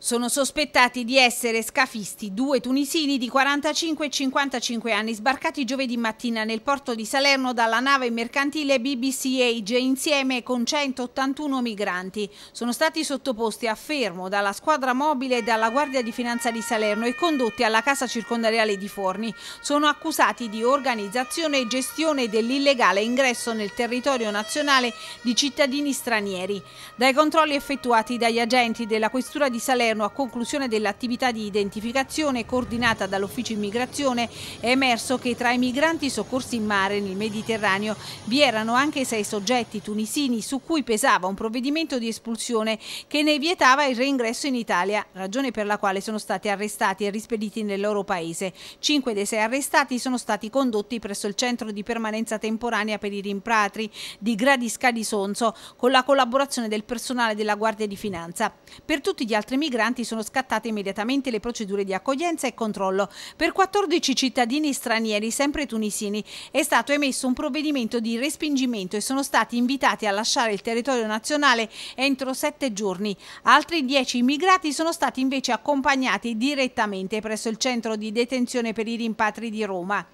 Sono sospettati di essere scafisti due tunisini di 45 e 55 anni sbarcati giovedì mattina nel porto di Salerno dalla nave mercantile BBC Age insieme con 181 migranti. Sono stati sottoposti a fermo dalla squadra mobile e dalla Guardia di Finanza di Salerno e condotti alla casa circondariale di Forni. Sono accusati di organizzazione e gestione dell'illegale ingresso nel territorio nazionale di cittadini stranieri. Dai controlli effettuati dagli agenti della Questura di Salerno interno a conclusione dell'attività di identificazione coordinata dall'Ufficio Immigrazione è emerso che tra i migranti soccorsi in mare nel Mediterraneo vi erano anche sei soggetti tunisini su cui pesava un provvedimento di espulsione che ne vietava il reingresso in Italia, ragione per la quale sono stati arrestati e rispediti nel loro paese. Cinque dei sei arrestati sono stati condotti presso il centro di permanenza temporanea per i rimpatri di Gradisca di Sonzo con la collaborazione del personale della Guardia di Finanza. Per tutti gli altri migranti migranti sono scattate immediatamente le procedure di accoglienza e controllo. Per 14 cittadini stranieri, sempre tunisini, è stato emesso un provvedimento di respingimento e sono stati invitati a lasciare il territorio nazionale entro sette giorni. Altri 10 immigrati sono stati invece accompagnati direttamente presso il centro di detenzione per i rimpatri di Roma.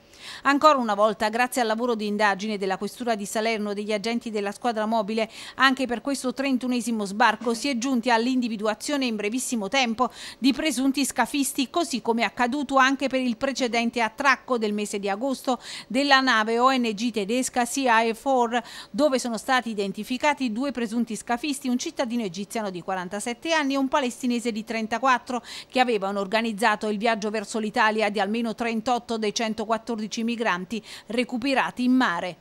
Ancora una volta, grazie al lavoro di indagine della Questura di Salerno e degli agenti della squadra mobile, anche per questo 31 sbarco si è giunti all'individuazione in brevissimo tempo di presunti scafisti, così come accaduto anche per il precedente attracco del mese di agosto della nave ONG tedesca cia 4 dove sono stati identificati due presunti scafisti, un cittadino egiziano di 47 anni e un palestinese di 34, che avevano organizzato il viaggio verso l'Italia di almeno 38 dei 114 migranti recuperati in mare.